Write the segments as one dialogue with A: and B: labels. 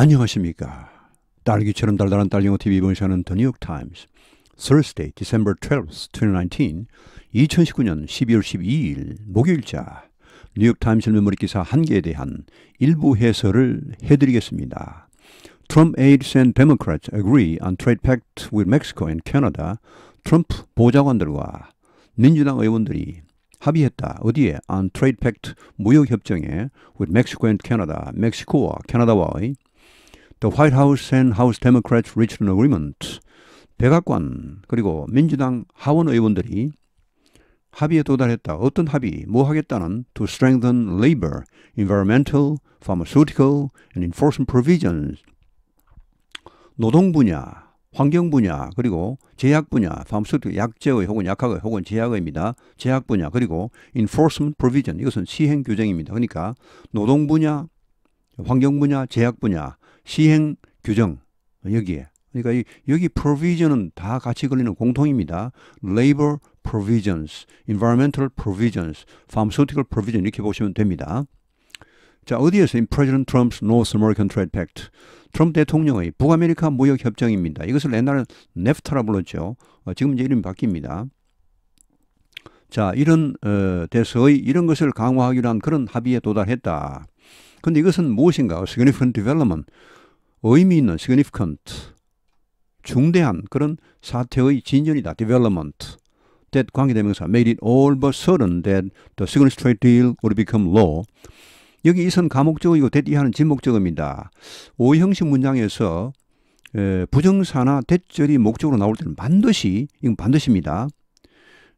A: 안녕하십니까. 딸기처럼 달달한 딸기영어 TV 이번 시간은 The New York Times, Thursday, December 12th, 2019, 2019년 12월 12일 목요일자 뉴욕 타임스 메모리 기사 한 개에 대한 일부 해설을 해드리겠습니다. Trump aides and Democrats agree on trade pact with Mexico and Canada. 트럼프 보좌관들과 민주당 의원들이 합의했다. 어디에? On trade pact 무역 협정에 with Mexico and Canada. 멕시코와 캐나다와의 The White House and House Democrats reached an agreement. 백악관 그리고 민주당 하원 의원들이 합의에 도달했다. 어떤 합의? 뭐 하겠다는 to strengthen labor, environmental, pharmaceutical and enforcement provisions. 노동 분야, 환경 분야, 그리고 제약 분야, pharmaceutical 약제의 혹은 약학의 혹은 제약의입니다. 제약 분야 그리고 enforcement provision 이것은 시행 규정입니다. 그러니까 노동 분야, 환경 분야, 제약 분야 시행 규정 여기에 그러니까 이, 여기 provision은 다 같이 걸리는 공통입니다. labor provisions, environmental provisions, pharmaceutical provision 이렇게 보시면 됩니다. 자 어디에서 in President Trump's North American Trade Pact 트럼프 대통령의 북아메리카 무역 협정입니다. 이것을 옛날에 네프타라 불렀죠. 어, 지금 이제 이름이 바뀝니다. 자 이런 어, 대서의 이런 것을 강화하기로 한 그런 합의에 도달했다. 근데 이것은 무엇인가? significant development 의미 있는 significant 중대한 그런 사태의 진전이다. development. that 관계대명사 made it all but certain that the signature deal would become law. 여기 이선 감옥적이고 that 이하는 진목적입니다. 오형식 문장에서 에, 부정사나 대절이 목적으로 나올 때는 반드시 이건 반드시입니다.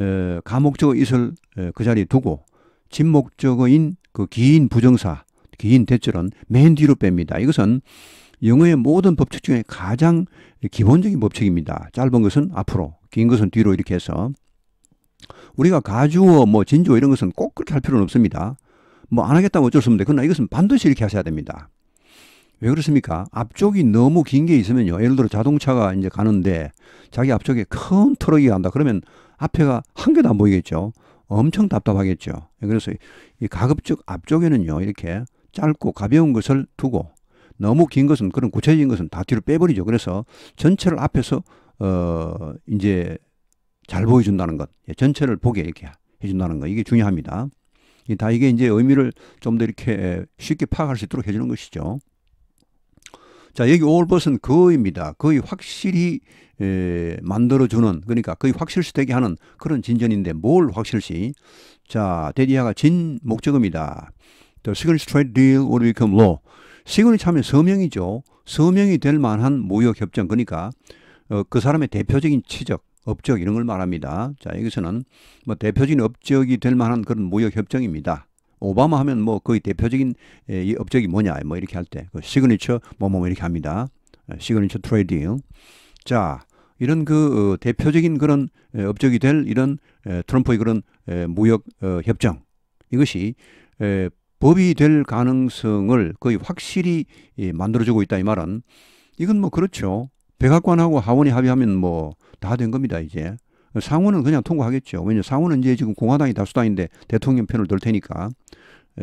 A: 에, 가목적 이슬 그 자리에 두고 진목적인 그 긴 부정사 긴 대절은 맨 뒤로 뺍니다. 이것은 영어의 모든 법칙 중에 가장 기본적인 법칙입니다. 짧은 것은 앞으로, 긴 것은 뒤로 이렇게 해서 우리가 가주어, 뭐 진주어 이런 것은 꼭 그렇게 할 필요는 없습니다. 뭐 안 하겠다면 어쩔 수 없는데 그러나 이것은 반드시 이렇게 하셔야 됩니다. 왜 그렇습니까? 앞쪽이 너무 긴 게 있으면요. 예를 들어 자동차가 이제 가는데 자기 앞쪽에 큰 트럭이 간다. 그러면 앞에가 한 개도 안 보이겠죠. 엄청 답답하겠죠. 그래서 이 가급적 앞쪽에는요. 이렇게 짧고 가벼운 것을 두고 너무 긴 것은 그런 구체적인 것은 다 뒤로 빼버리죠. 그래서 전체를 앞에서 어 이제 잘 보여준다는 것, 예, 전체를 보게 이렇게 해준다는 것 이게 중요합니다. 다 이게 이제 의미를 좀 더 이렇게 쉽게 파악할 수 있도록 해주는 것이죠. 자 여기 올벗은 그입니다. 거의 확실히 에, 만들어주는 그러니까 거의 확실시 되게 하는 그런 진전인데 뭘 확실시? 자 데디아가 진 목적입니다. The second straight deal w o u l become law. 시그니처하면 서명이죠. 서명이 될 만한 무역협정 그러니까 어, 그 사람의 대표적인 치적 업적 이런 걸 말합니다. 자 여기서는 뭐 대표적인 업적이 될 만한 그런 무역협정입니다. 오바마 하면 뭐 거의 대표적인 에, 이 업적이 뭐냐 뭐 이렇게 할때그 시그니처 뭐뭐 뭐, 뭐 이렇게 합니다. 어, 시그니처 트레이딩. 자 이런 그 어, 대표적인 그런 에, 업적이 될 이런 에, 트럼프의 그런 무역 어, 협정 이것이 법이 될 가능성을 거의 확실히 예, 만들어주고 있다 이 말은 이건 뭐 그렇죠. 백악관하고 하원이 합의하면 뭐 다 된 겁니다 이제. 상원은 그냥 통과하겠죠. 왜냐 상원은 이제 지금 공화당이 다수당인데 대통령 편을 들 테니까.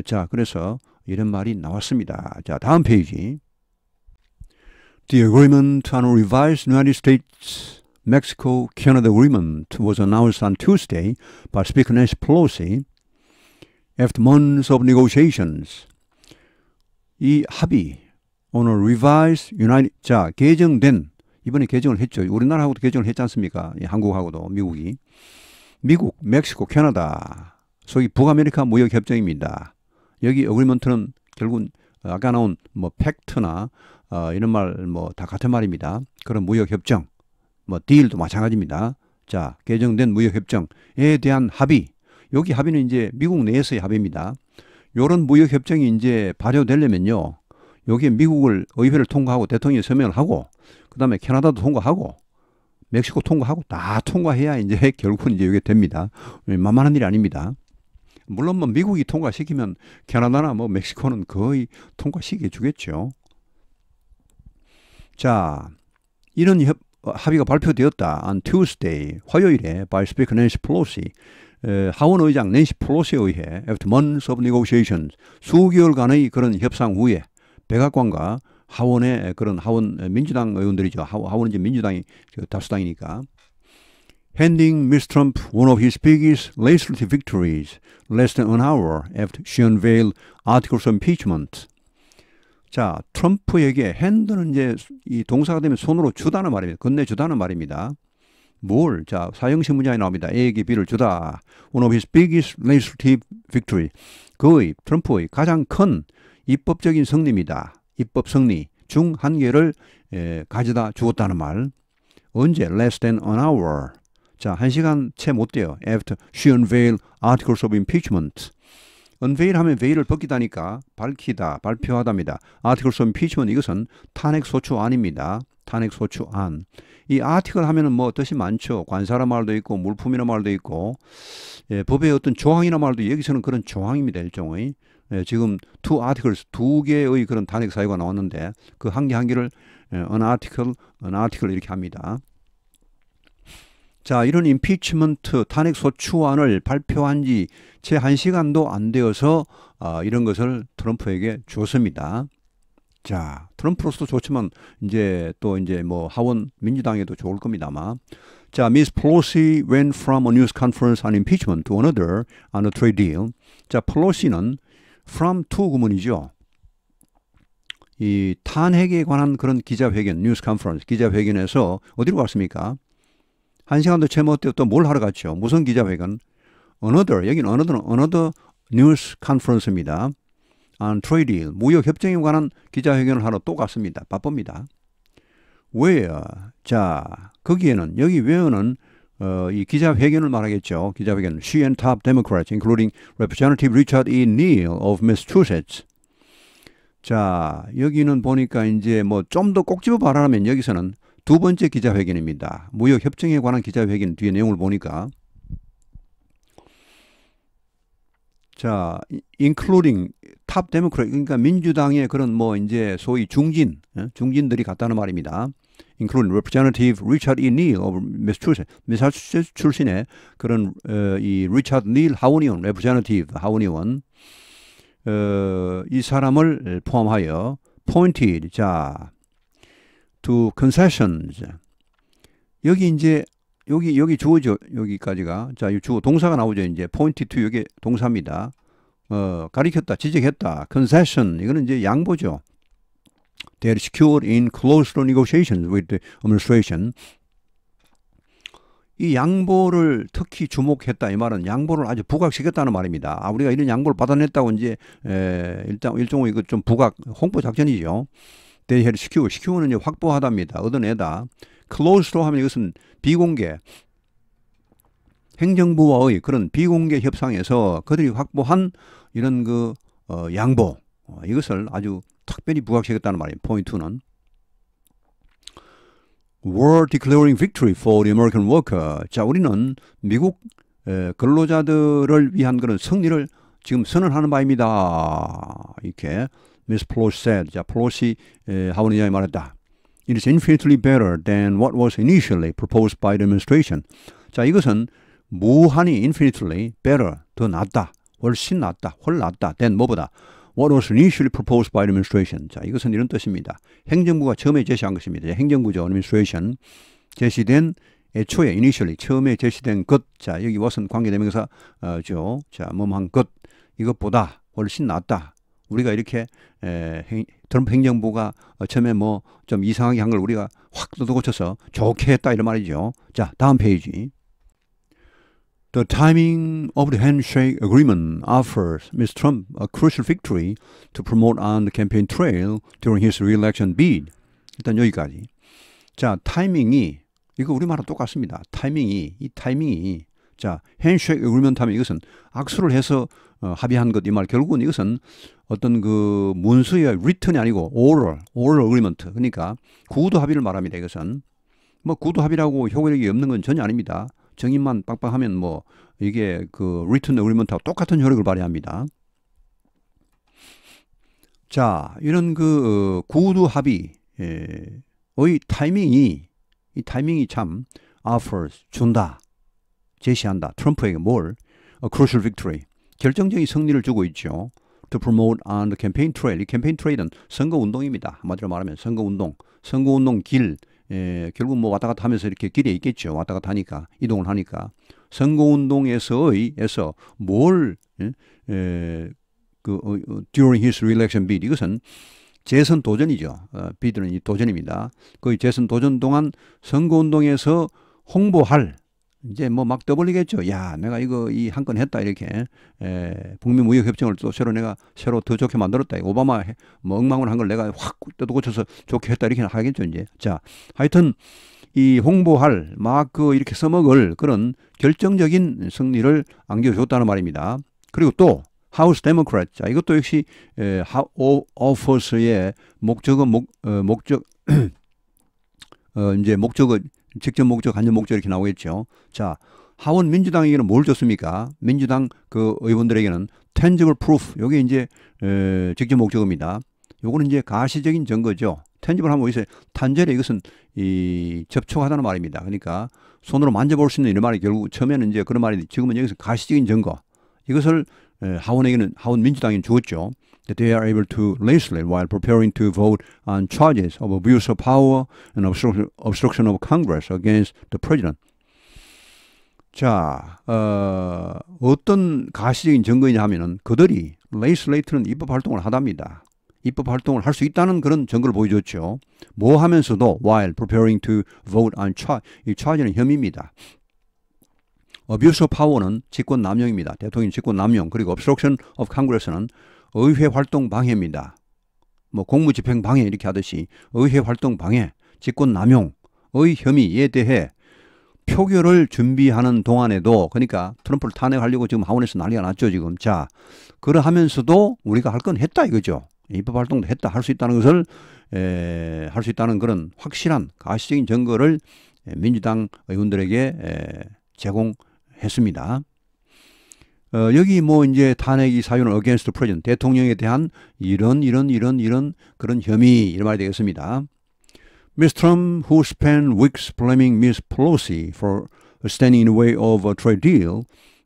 A: 자 그래서 이런 말이 나왔습니다. 자 다음 페이지. The agreement on a revised United States Mexico Canada agreement was announced on Tuesday by Speaker Nancy Pelosi After months of negotiations, 이 합의, 오늘 revised United, 자, 개정된, 이번에 개정을 했죠. 우리나라하고도 개정을 했지 않습니까? 예, 한국하고도, 미국이. 미국, 멕시코, 캐나다, 소위 북아메리카 무역협정입니다. 여기 어글먼트는 결국은 아까 나온 뭐 팩트나 어, 이런 말 뭐 다 같은 말입니다. 그런 무역협정, 뭐 딜도 마찬가지입니다. 자, 개정된 무역협정에 대한 합의, 여기 합의는 이제 미국 내에서의 합의입니다. 요런 무역 협정이 이제 발효되려면요. 여기에 미국을 의회를 통과하고 대통령이 서명을 하고 그다음에 캐나다도 통과하고 멕시코 통과하고 다 통과해야 이제 결국은 이제 이게 됩니다. 예, 만만한 일이 아닙니다. 물론 뭐 미국이 통과시키면 캐나다나 뭐 멕시코는 거의 통과시켜 주겠죠. 자, 이런 협, 어, 합의가 발표되었다. on Tuesday, 화요일에 by Speaker Nancy Pelosi 하원 의장 낸시 폴로시에 의해 after months of negotiations 수개월간의 그런 협상 후에 백악관과 하원의 그런 하원 민주당 의원들이죠. 하원은 이제 민주당이 다수당이니까. Handing Ms. Trump one of his biggest legislative victories less than an hour after she unveiled articles of impeachment. 자, 트럼프에게 hand는 이제 이 동사가 되면 손으로 주다는 말입니다. 건네주다는 말입니다. 뭘? 자, 사형식 문장이 나옵니다. A에게 B를 주다. One of his biggest legislative victory. 그의, 트럼프의 가장 큰 입법적인 승리입니다. 입법 승리 중 한 개를 에, 가져다 주었다는 말. 언제? Less than an hour. 자, 한 시간 채 못 돼요. After she unveiled articles of impeachment. unveil 하면 veil을 벗기다니까 밝히다, 발표하다입니다. articles of impeachment 이것은 탄핵 소추안입니다. 탄핵 소추안 이 아티클 하면은 뭐 뜻이 많죠. 관사라 말도 있고 물품이라 말도 있고 예, 법의 어떤 조항이나 말도 여기서는 그런 조항입니다 일종의 예, 지금 two articles 두 개의 그런 탄핵 사유가 나왔는데 그 한 개 한 개를 예, an article, an article 이렇게 합니다. 자, 이런 임피치먼트 탄핵 소추안을 발표한 지제1시간도안 되어서 어, 이런 것을 트럼프에게 줬습니다. 자, 트럼프로서도 좋지만 이제 또 이제 뭐 하원 민주당에도 좋을 겁니다만. 자, Miss Pelosi went from a news conference on impeachment to another on a trade deal. 자, Pelosi는 from to 구문이죠. 이 탄핵에 관한 그런 기자회견, 뉴스 컨퍼런스 기자회견에서 어디로 갔습니까? 한 시간도 채 못되었던 뭘 하러 갔죠? 무슨 기자회견? another, 여기는 another는 another news conference입니다. 트레이드 무역 협정에 관한 기자회견을 하러 또 갔습니다. 바쁩니다. where 자 거기에는 여기 where는 어, 이 기자회견을 말하겠죠. 기자회견. She and top Democrats, including Representative Richard E. Neal of Massachusetts. 자, 여기는 보니까 이제 뭐 좀더꼭 집어 말하면 여기서는 두 번째 기자회견입니다. 무역 협정에 관한 기자회견 뒤에 내용을 보니까 자, including 탑되면 그래. 그러니까 민주당의 그런 뭐 이제 소위 중진, 중진들이 갔다는 말입니다. including Representative Richard E. Neal of Massachusetts, Massachusetts 출신의 그런 어, 이 Richard Neal 하원의원, Representative 하원의원 어, 이 사람을 포함하여 pointed 자 to concessions 여기 이제 여기 여기 주어죠 여기까지가 자 이 주어 동사가 나오죠 이제 pointed to 여기 동사입니다. 어, 가리켰다, 지적했다. concession 이거는 이제 양보죠. They are secured in close negotiations with the administration. 이 양보를 특히 주목했다 이 말은 양보를 아주 부각시켰다는 말입니다. 아, 우리가 이런 양보를 받아냈다고 이제 에, 일단 일종의 이거 좀 부각 홍보 작전이죠. They had secure, secure는 이제 확보하답니다. 얻어내다. Close로 하면 이것은 비공개. 행정부와의 그런 비공개 협상에서 그들이 확보한 이런 그 어, 양보 어, 이것을 아주 특별히 부각시켰다는 말이에요. 포인트 2는 were declaring victory for the American worker. 자, 우리는 미국 에, 근로자들을 위한 그런 승리를 지금 선언하는 바입니다. 이렇게 Miss Pelosi said. 자, 펠로시 하원의장이 말했다. It is infinitely better than what was initially proposed by the administration. 자, 이것은 무한히 infinitely better 더 낫다. 훨씬 낫다, 훨 낫다, than 뭐보다. What was initially proposed by administration. 자, 이것은 이런 뜻입니다. 행정부가 처음에 제시한 것입니다. 행정부죠, administration. 제시된 애초에 initially 처음에 제시된 것. 자, 여기 was은 관계대명사 어, 죠. 자, 뭐한 것. 이것보다 훨씬 낫다. 우리가 이렇게 에, 행, 트럼프 행정부가 어, 처음에 뭐 좀 이상하게 한 걸 우리가 확 뜯어 고쳐서 좋게 했다 이런 말이죠. 자, 다음 페이지. The timing of the handshake agreement offers Ms. Trump a crucial victory to promote on the campaign trail during his re-election bid. 일단 여기까지. 자, 타이밍이 이거 우리말하고 똑같습니다. 타이밍이 이 타이밍이 자, 핸쉐이크 에그리먼트 하면 이것은 악수를 해서 어, 합의한 것 이 말 결국은 이것은 어떤 그 문서의 리턴이 아니고 오럴, 오럴 어그리먼트. 그러니까 구두 합의를 말합니다. 이것은 뭐 구두 합의라고 효력이 없는 건 전혀 아닙니다. 정인만 빡빡하면 뭐 이게 그 리턴 어그리먼트하고 똑같은 효력을 발휘합니다. 자, 이런 그 어, 구두 합의의 예, 타이밍이 이 타이밍이 참 offers 준다. 제시한다. 트럼프에게 뭘? A crucial victory. 결정적인 승리를 주고 있죠. To promote on the campaign trail. 이 캠페인 트레일은 선거 운동입니다. 한마디로 말하면 선거 운동, 선거 운동 길, 예, 결국 뭐 왔다 갔다 하면서 이렇게 길에 있겠죠. 왔다 갔다 하니까 이동을 하니까 선거운동에서의 에서 뭘 예, 예, 그 어, 어, during his election bid 이것은 재선 도전이죠. 어, bid는 이 도전입니다. 그 재선 도전 동안 선거운동에서 홍보할 이제 뭐 막 떠벌리겠죠. 야, 내가 이거 이 한 건 했다 이렇게 에, 북미 무역 협정을 또 새로 내가 새로 더 좋게 만들었다. 오바마 뭐엉망을한 걸 내가 확떠어 고쳐서 좋게 했다 이렇게 하겠죠 이제. 자, 하여튼 이 홍보할 막그 이렇게 써먹을 그런 결정적인 승리를 안겨줬다는 말입니다. 그리고 또 하우스 데모크rat 자 이것도 역시 에, 하, 오, 오퍼스의 목적은 목 어, 목적 어, 이제 목적은 직접 목적, 간접 목적 이렇게 나오겠죠. 자, 하원 민주당에게는 뭘 줬습니까? 민주당 그 의원들에게는 텐지블 프루프. 요게 이제 에, 직접 목적입니다. 요거는 이제 가시적인 증거죠. 텐지블 하면 어디서 탄절에 이것은 이 접촉하다는 말입니다. 그러니까 손으로 만져볼 수 있는 이런 말이 결국 처음에는 이제 그런 말이 지금은 여기서 가시적인 증거. 이것을 하원에게는 하원 민주당이 주었죠. that they are able to legislate while preparing to vote on charges of abuse of power and obstruction, o f Congress against the president. 자, 어, 어떤 가시적인 증거이냐 하면은 그들이 레이슬레이트는 입법 활동을 하답니다. 입법 활동을 할 수 있다는 그런 증거를 보여줬죠. 뭐 하면서도 while preparing to vote on charge, 이 charge는 혐의입니다. abuse of power는 직권 남용입니다. 대통령 직권 남용, 그리고 obstruction of Congress는 의회 활동 방해입니다. 뭐 공무집행 방해 이렇게 하듯이 의회 활동 방해, 직권 남용의 혐의에 대해 표결을 준비하는 동안에도 그러니까 트럼프를 탄핵하려고 지금 하원에서 난리가 났죠 지금 자 그러하면서도 우리가 할 건 했다 이거죠 입법 활동도 했다 할 수 있다는 것을 할 수 있다는 그런 확실한 가시적인 증거를 민주당 의원들에게 에, 제공했습니다. 어, 여기 뭐 이제 탄핵이 사유는 against president 대통령에 대한 이런 이런 이런 이런 그런 혐의 이런 말이 되겠습니다. Ms. Trump, who spent weeks blaming Ms. Pelosi for standing in the way of a trade deal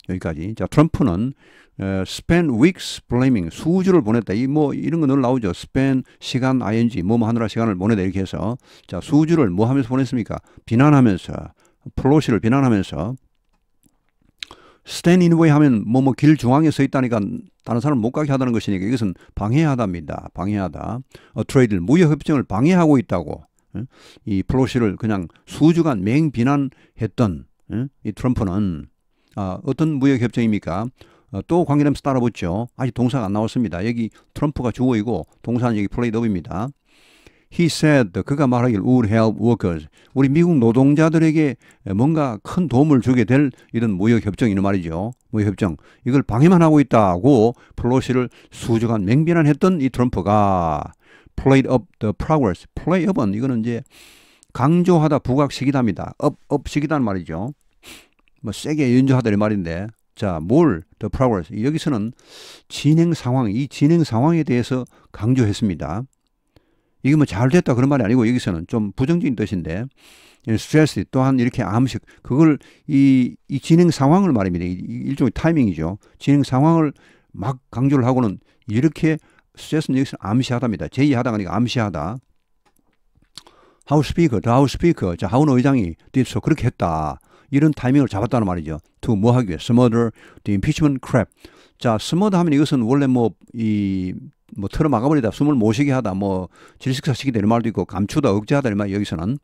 A: 여기까지. 자 트럼프는 어, spend weeks blaming 수주를 보냈다. 이 뭐 이런 거 늘 나오죠. spend 시간 ing 뭐뭐 하느라 시간을 보내다 이렇게 해서 자 수주를 뭐 하면서 보냈습니까? 비난하면서 플로시를 비난하면서 스탠 인웨이 하면 뭐 뭐 길 중앙에 서 있다니까 다른 사람 못 가게 하다는 것이니까 이것은 방해하답니다 방해하다. 어, 트레이드 무역 협정을 방해하고 있다고 이 플로시를 그냥 수주간 맹비난했던 이 트럼프는 아, 어떤 무역 협정입니까? 어, 또 관계되면서 따라붙죠. 아직 동사가 안 나왔습니다. 여기 트럼프가 주어이고 동사는 여기 플레이더입니다 He said 그가 말하길 would help workers 우리 미국 노동자들에게 뭔가 큰 도움을 주게 될 이런 무역 협정이란 말이죠. 무역 협정 이걸 방해만 하고 있다고 플로시를 수주한 맹비난했던 이 트럼프가 played up the progress. play up은 이거는 이제 강조하다 부각시키답니다 up up 시키다는 말이죠. 뭐 세게 연주하다 이 말인데 자, 뭘, the progress. 여기서는 진행 상황, 이 진행 상황에 대해서 강조했습니다. 이게 뭐 잘 됐다 그런 말이 아니고 여기서는 좀 부정적인 뜻인데 예, 스트레스 또한 이렇게 암식 그걸 이, 이 진행 상황을 말입니다. 일종의 타이밍이죠. 진행 상황을 막 강조를 하고는 이렇게 스트레스는 여기서 암시하답니다. 제2하다가 아니고 암시하다. 하우 스피커, 하우 스피커, 자 하운 의장이 뒤에서 그렇게 했다. 이런 타이밍을 잡았다는 말이죠. to 뭐 하기 위해 smother the impeachment crap. 자, smother 하면 이것은 원래 뭐이 뭐 틀어 막아버리다 숨을 못 쉬게 하다 뭐 질식사시키다 이런 말도 있고 감추다 억제하다 이런 말 여기서는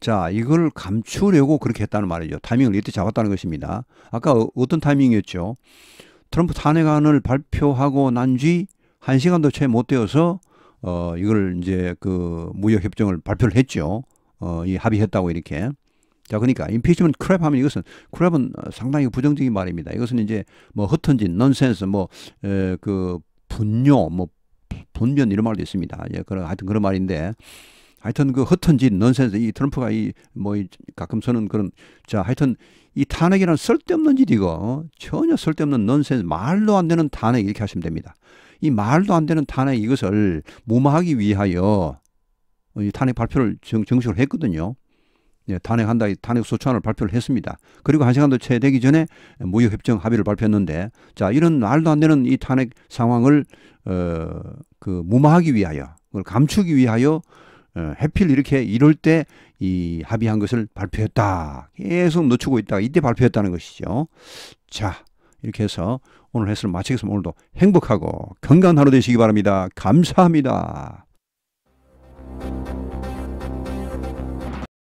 A: 자 이걸 감추려고 그렇게 했다는 말이죠 타이밍을 이때 잡았다는 것입니다 아까 어, 어떤 타이밍이었죠 트럼프 탄핵안을 발표하고 난 뒤 한 시간도 채 못 되어서 어 이걸 이제 그 무역 협정을 발표를 했죠 어 이 합의했다고 이렇게 자, 그러니까 임피치먼 크랩 하면 이것은 크랩은 상당히 부정적인 말입니다. 이것은 이제 뭐 허튼 진 넌센스, 뭐 그 분뇨, 뭐 돈변 이런 말도 있습니다. 예, 그런 하여튼 그런 말인데 하여튼 그 허튼 짓, 넌센스, 이 트럼프가 이, 뭐, 이 가끔 서는 그런, 자, 하여튼 이 탄핵이란 쓸데없는 짓이고, 전혀 쓸데없는 넌센스, 말도 안 되는 탄핵, 이렇게 하시면 됩니다. 이 말도 안 되는 탄핵 이것을 무마하기 위하여 이 탄핵 발표를 정, 식으로 했거든요. 예, 탄핵한다, 탄핵 소추안을 발표를 했습니다. 그리고 한 시간도 채 되기 전에 무역협정 합의를 발표했는데, 자, 이런 말도 안 되는 이 탄핵 상황을, 어, 그 무마하기 위하여 그걸 감추기 위하여 어, 해필 이렇게 이럴 때 이 합의한 것을 발표했다. 계속 늦추고 있다. 가 이때 발표했다는 것이죠. 자, 이렇게 해서 오늘 해설을 마치겠습니다. 오늘도 행복하고 건강한 하루 되시기 바랍니다. 감사합니다.